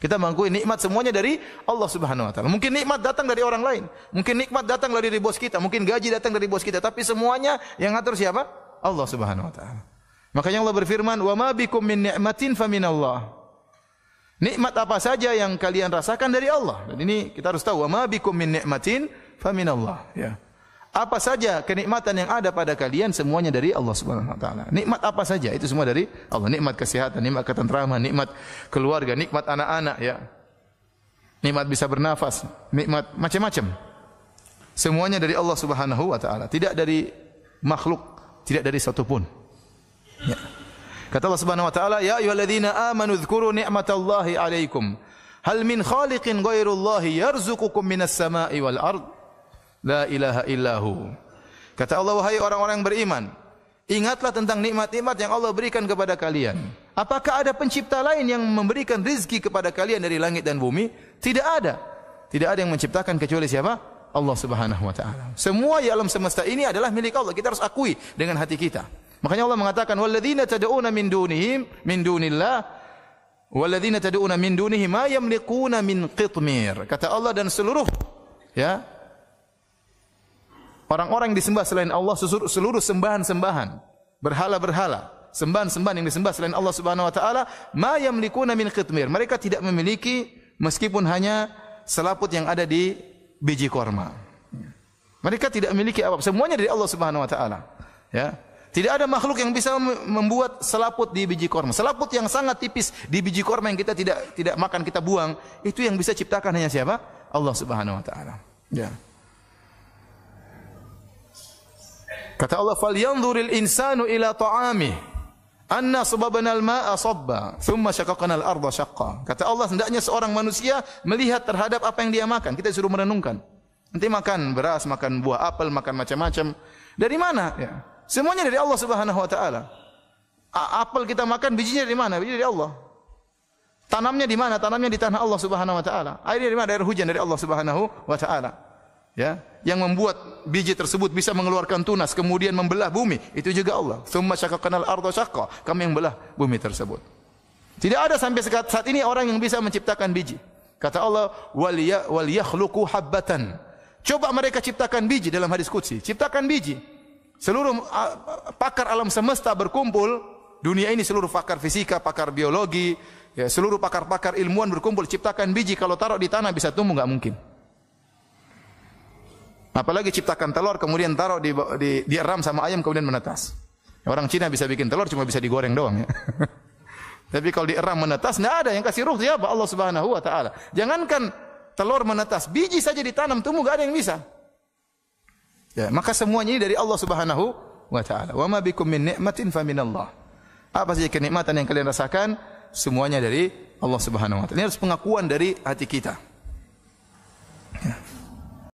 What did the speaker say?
Kita mengakui nikmat semuanya dari Allah Subhanahu wa taala. Mungkin nikmat datang dari orang lain, mungkin nikmat datang dari bos kita, mungkin gaji datang dari bos kita, tapi semuanya yang atur siapa? Allah Subhanahu wa taala. Makanya Allah berfirman, "Wa ma bikum min ni'matin fa minallah." Nikmat apa saja yang kalian rasakan dari Allah. Dan ini kita harus tahu, "Wa ma bikum min ni'matin fa minallah." Ya. Yeah. Apa saja kenikmatan yang ada pada kalian semuanya dari Allah Subhanahu wa taala. Nikmat apa saja itu semua dari Allah. Nikmat kesehatan, nikmat ketentraman, nikmat keluarga, nikmat anak-anak ya. Nikmat bisa bernafas, nikmat macam-macam. Semuanya dari Allah Subhanahu wa taala, tidak dari makhluk, tidak dari satu pun. Ya. Kata Allah Subhanahu wa taala, "Ya ayyuhalladzina amanu dzkuru ni'matallahi 'alaikum. Hal min khaliqin ghairullah yarzuqukum minas sama'i wal ardh?" La ilaha illahu. Kata Allah, wahai orang-orang yang beriman, ingatlah tentang nikmat-nikmat yang Allah berikan kepada kalian. Apakah ada pencipta lain yang memberikan rizki kepada kalian dari langit dan bumi? Tidak ada. Tidak ada yang menciptakan kecuali siapa? Allah Subhanahu wa taala. Semua ya alam semesta ini adalah milik Allah. Kita harus akui dengan hati kita. Makanya Allah mengatakan walladzina tad'una min dunihim min dunillah walladzina tad'una min dunihi ma yamliquna min qitmir. Kata Allah dan seluruh ya Orang-orang yang disembah selain Allah seluruh sembahan-sembahan, berhala-berhala, sembahan-sembahan yang disembah selain Allah Subhanahu wa taala, ma yamlikuna min qitmir. Mereka tidak memiliki meskipun hanya selaput yang ada di biji korma. Mereka tidak memiliki apa-apa, semuanya dari Allah Subhanahu wa taala. Ya. Tidak ada makhluk yang bisa membuat selaput di biji korma. Selaput yang sangat tipis di biji korma yang kita tidak tidak makan, kita buang, itu yang bisa ciptakan hanya siapa? Allah Subhanahu wa taala. Ya. Kata Allah, "Falyanzuril insanu ila ta'amih." Anna sababana al-ma'a sabba, thumma syaqaqna al-ardha syaqqa. Kata Allah, hendaknya seorang manusia melihat terhadap apa yang dia makan. Kita suruh merenungkan. Nanti makan beras, makan buah apel, makan macam-macam. Dari mana? Ya. Semuanya dari Allah Subhanahu wa taala. Apel kita makan bijinya dari mana? Biji dari Allah. Tanamnya di mana? Tanamnya di tanah Allah Subhanahu wa taala. Airnya dari mana? Air hujan dari Allah Subhanahu wa taala ya yang membuat biji tersebut bisa mengeluarkan tunas kemudian membelah bumi itu juga Allah summa syaqqaqnal arda syaqqa kami yang belah bumi tersebut tidak ada sampai saat ini orang yang bisa menciptakan biji kata Allah waliya waliyakhluqu habatan. coba mereka ciptakan biji dalam hadis qudsi ciptakan biji seluruh pakar alam semesta berkumpul dunia ini seluruh pakar fisika pakar biologi ya seluruh pakar-pakar ilmuwan berkumpul ciptakan biji kalau taruh di tanah bisa tumbuh nggak mungkin Apalagi ciptakan telur kemudian taruh di, di, di eram sama ayam kemudian menetas. Orang Cina bisa bikin telur cuma bisa digoreng doang ya. Tapi kalau di eram menetas tidak ada yang kasih ruh siapa? Ya Allah Subhanahu wa taala. Jangankan telur menetas, biji saja ditanam tumbuh enggak ada yang bisa. Ya, maka semuanya ini dari Allah Subhanahu wa taala. Wa ma bikum min ni'matin fa minallah. Apa saja kenikmatan yang kalian rasakan semuanya dari Allah Subhanahu wa taala. Ini harus pengakuan dari hati kita.